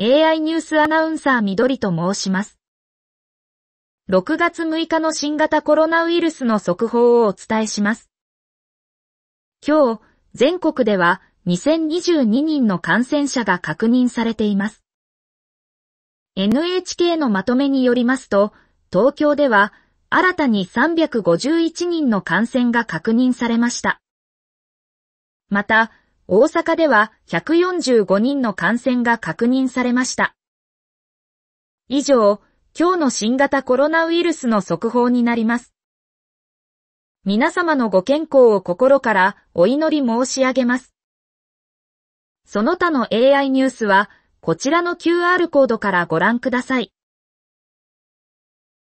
AI ニュースアナウンサー緑と申します。6月6日の新型コロナウイルスの速報をお伝えします。今日、全国では2022人の感染者が確認されています。NHK のまとめによりますと、東京では新たに351人の感染が確認されました。また、大阪では145人の感染が確認されました。以上、今日の新型コロナウイルスの速報になります。皆様のご健康を心からお祈り申し上げます。その他の AI ニュースは、こちらの QR コードからご覧ください。